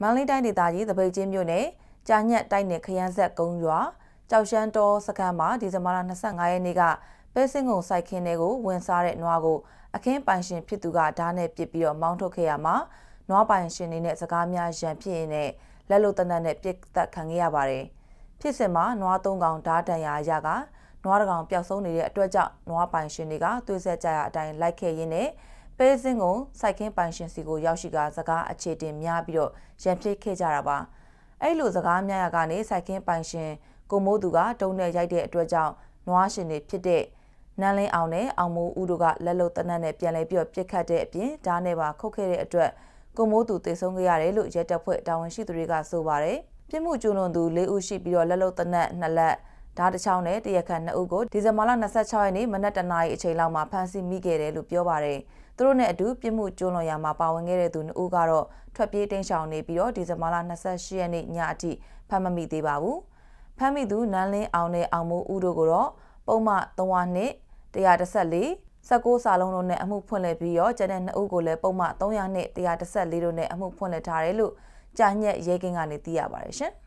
မန္တလေးတိုင်းဒေသကြီးသပိတ်ချင်းမြို့နယ်ကြာညက်တိုက်နယ်ခရမ်းဆက်ကုန်းရွာကြောက်ရှမ်းတော်စခန်းမှာဒီဇင်ဘာလ25ရက်နေ့ကပဲစင်းကုန်စိုက်ခင်းတွေကိုဝင်စားတဲ့နွားကိုအခင်းပိုင်ရှင်ဖြစ်သူကဓားနဲ့ပစ်ပြီးတော့မောင်းထုတ်ခဲ့ရမှာနွားပိုင်ရှင်တွေနဲ့စကားများရန်ဖြစ်ရင်လည်းလက်လုံတနက်နဲ့ပြစ်သက်ခံခဲ့ရပါတယ်ဖြစ်စဉ်မှာနွား၃ကောင်ဓားတန်ရာရကနွားတကောင်ပျောက်ဆုံးနေတဲ့အတွက်ကြောင့်နွားပိုင်ရှင်တွေကသွေးဆက်ကြရအတိုင်းလိုက်ခဲ့ရင်းနဲ့ပဲစင်းကိုစိုက်ခင်းပိုင်ရှင်စီကိုရောက်ရှိကစကားအခြေတင်များပြီးတော့ရန်ဖြစ်ခဲ့ကြတာပါအဲ့လိုစကားများရကနေစိုက်ခင်းပိုင်ရှင်ကိုမိုးသူကတုံးနဲ့ရိုက်တဲ့အတွက်ကြောင့်နွားရှင်တွေဖြစ်တဲ့နန်းလင်းအောင်နဲ့အောင်မိုးဦးတို့ကလက်လုံတနတ်နဲ့ပြန်လဲပြီးတော့ပြစ်ခတ်တဲ့အပြင်ဓားနဲ့ပါခုတ်ခဲ့တဲ့အတွက်ကိုမိုးသူတေဆုံးခဲ့ရတယ်လို့ရဲတပ်ဖွဲ့တာဝန်ရှိသူတွေကဆိုပါတယ်ပြစ်မှုကျူးလွန်သူ၄ဦးရှိပြီးတော့လက်လုံတနတ်နှစ်လက်ဓာတ်တစ်ချောင်းနဲ့တရက်ခန့်2ဦးကိုဒီဇင်ဘာလ26ရက်နေ့မနက်တနာရီအချိန်လောက်မှာဖမ်းဆီးမိခဲ့တယ်လို့ပြောပါရယ်သူတို့နဲ့အတူပြစ်မှုကျူးလွန်ရာမှာပါဝင်ခဲ့တဲ့သူ2ဦးကတော့ထွက်ပြေးတိမ်းရှောင်နေပြီးတော့ဒီဇင်ဘာလ28ရက်နေ့ညအထိဖမ်းမမိသေးပါဘူးဖမ်းမိသူနန်းလင်းအောင်နဲ့အောင်မိုးဦးတို့ကိုတော့ပုံမှန်302 114 19စာလုံးတို့နဲ့အမှုဖွင့်လှစ်ပြီးတော့ကျန်တဲ့2ဦးကိုလည်းပုံမှန်300နဲ့114တို့နဲ့အမှုဖွင့်လှစ်ထားတယ်လို့ကြာညက်ရဲကင်းကနေသိရပါတယ်ရှင်။